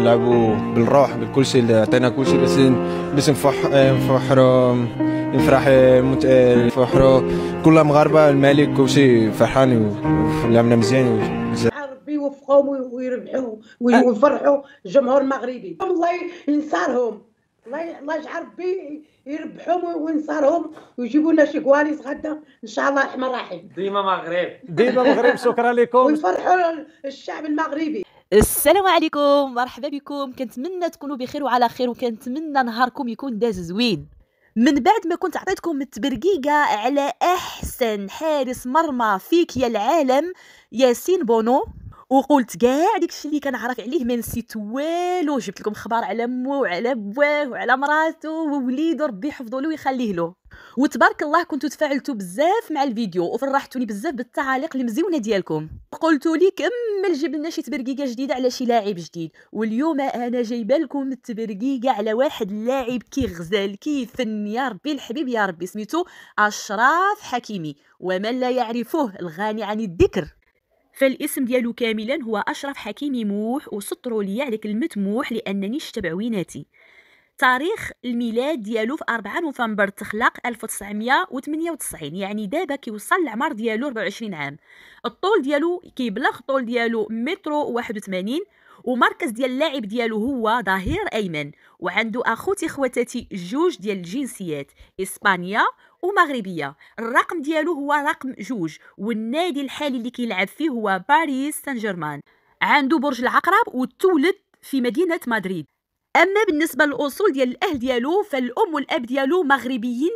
نلعبوا بالروح بكل شيء اللي عطينا كل شيء بس بس نفرحوا نفرح نفرحوا كل مغاربه الملك كل شيء فرحان ولعبنا مزيان ربي يوفقهم ويربحوا ويفرحوا الجمهور المغربي الله ينصرهم الله يجعل ربي يربحهم وينصرهم ويجيبوا لنا شي كواليس غدا ان شاء الله الرحمن الرحيم ديما مغرب ديما مغرب شكرا لكم ويفرحوا الشعب المغربي السلام عليكم مرحبا بكم كنتمنى تكونوا بخير وعلى خير وكنتمنى نهاركم يكون داز زوين من بعد ما كنت عطيتكم التبرقيقة على أحسن حارس مرمى فيك يا العالم ياسين بونو وقلت كاع داكشي اللي كنعرف عليه ما نسيت والو جبت لكم خبر على مو وعلى بواه وعلى مراته ووليدو ربي يحفظه له ويخليه له وتبارك الله كنتو تفاعلتوا بزاف مع الفيديو وفرحتوني بزاف بالتعاليق المزيونه ديالكم قلتوا لي كمل جيب لنا شي تبرقيقه جديده على شي لاعب جديد واليوم انا جايبه لكم التبرقيقه على واحد اللاعب كي فن يا ربي الحبيب يا ربي سميتو اشراف حكيمي ومن لا يعرفه الغني عن الذكر فالاسم ديالو كاملا هو اشرف حكيمي موح وسطروا لي على كلمه موح لانني شتبع ويناتي تاريخ الميلاد ديالو في 4 نوفمبر تخلق 1998 يعني دابا كيوصل العمر ديالو 24 عام الطول ديالو كيبلغ الطول ديالو مترو 81 ومركز ديال اللاعب ديالو هو ظهير ايمن وعندو اخوتي خواتاتي جوج ديال الجنسيات اسبانيا ومغربيه الرقم ديالو هو رقم جوج والنادي الحالي اللي كيلعب فيه هو باريس سان جيرمان عنده برج العقرب وتولد في مدينه مدريد اما بالنسبه للاصول ديال الاهل ديالو فالام والاب ديالو مغربيين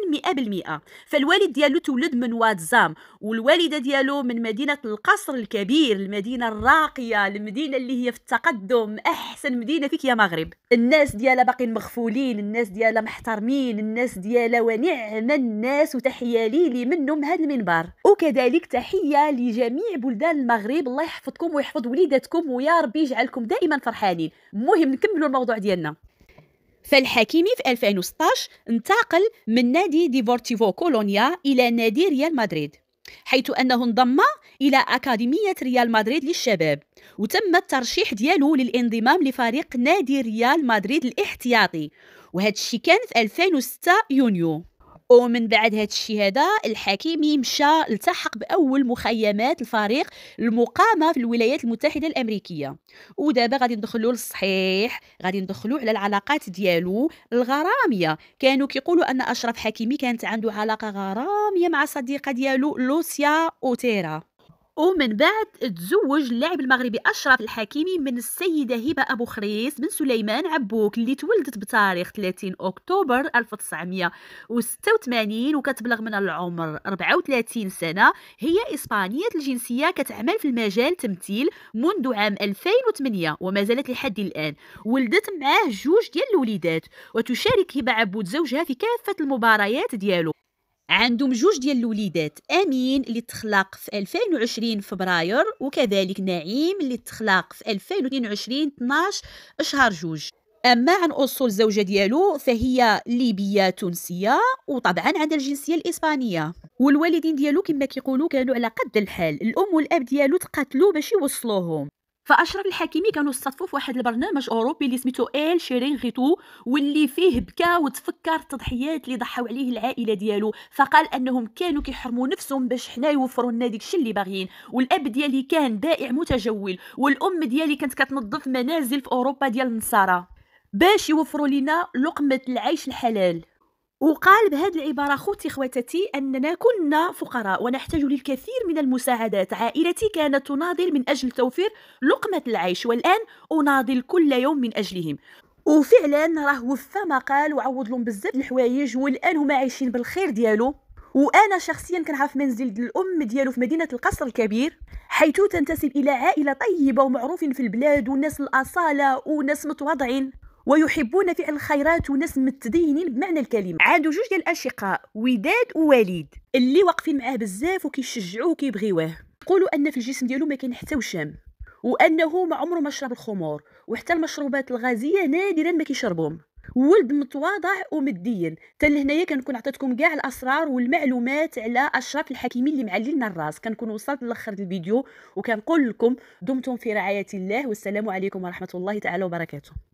100% فالوالد ديالو تولد من واد زام والوالده ديالو من مدينه القصر الكبير المدينه الراقيه المدينه اللي هي في التقدم احسن مدينه فيك يا مغرب الناس ديالها باقيين مغفولين الناس ديالها محترمين الناس ديالها ونعم الناس وتحيه لي منهم هذا المنبر وكذلك تحيه لجميع بلدان المغرب الله يحفظكم ويحفظ وليداتكم ويا ربي يجعلكم دائما فرحانين المهم نكملوا الموضوع ديالنا فالحكيمي في 2016 انتقل من نادي ديبورتيفو كولونيا إلى نادي ريال مدريد حيث أنه انضم إلى أكاديمية ريال مدريد للشباب وتم الترشيح ديالو للانضمام لفريق نادي ريال مدريد الاحتياطي وهذا الشيء كان في 2006 يونيو ومن بعد هذا الشيء هذا الحكيمي مشى التحق باول مخيمات الفريق المقامه في الولايات المتحده الامريكيه ودابا غادي ندخلوا للصحيح غادي ندخلوا على العلاقات ديالو الغراميه كانوا كيقولوا ان اشرف حكيمي كانت عنده علاقه غراميه مع صديقه ديالو لوسيا اوتيرا ومن بعد تزوج اللاعب المغربي أشرف الحكيمي من السيدة هبة أبو خريس بن سليمان عبوك اللي تولدت بتاريخ 30 أكتوبر 1986 وكتبلغ من العمر 34 سنة هي إسبانية الجنسية كتعمل في المجال تمثيل منذ عام 2008 وما زالت لحد الآن ولدت معاه جوج ديال الوليدات وتشارك هبة عبود زوجها في كافة المباريات ديالو عندهم جوج ديال الوليدات امين اللي تخلق في 2020 فبراير وكذلك نعيم اللي تخلق في 2022 12 شهر جوج اما عن اصول الزوجه ديالو فهي ليبيه تونسيه وطبعا عندها الجنسيه الاسبانيه والوالدين ديالو كما كيقولوا كانوا على قد الحال الام والاب ديالو تقاتلوا باش يوصلوهم فاشرف الحكيمي كانوا استضفوا في واحد البرنامج اوروبي اللي سميتو ال شيرين غيتو واللي فيه بكى وتفكر التضحيات اللي ضحوا عليه العائله ديالو فقال انهم كانوا كيحرموا نفسهم باش حنا يوفروا لنا داكشي اللي باغيين والاب ديالي كان بائع متجول والام ديالي كانت كتنظف منازل في اوروبا ديال النصارى باش يوفروا لنا لقمه العيش الحلال وقال بهذه العبارة خوتي خواتتي أننا كنا فقراء ونحتاج للكثير من المساعدات عائلتي كانت تناضل من أجل توفير لقمة العيش والآن أناضل كل يوم من أجلهم وفعلا راه وفى ما قال وعوض لهم بزاف الحوايج والان هما عايشين بالخير ديالو وانا شخصيا كنعرف منزل الام ديالو في مدينه القصر الكبير حيث تنتسب الى عائله طيبه ومعروفين في البلاد وناس الاصاله وناس متواضعين ويحبون فعل الخيرات وناس متدينين بمعنى الكلمه عنده جوج ديال الاشقاء وداد ووليد اللي واقفين معاه بزاف وكيشجعوه وكيبغيوه يقولوا ان في الجسم ديالو ما كاين حتى وشام وانه ما عمره ما شرب الخمور وحتى المشروبات الغازيه نادرا ما كيشربهم ولد متواضع ومدين حتى لهنايا كنكون عطيتكم كاع الاسرار والمعلومات على اشرف الحكيمي اللي معلي لنا الراس كنكون وصلت لاخر الفيديو وكنقول لكم دمتم في رعايه الله والسلام عليكم ورحمه الله تعالى وبركاته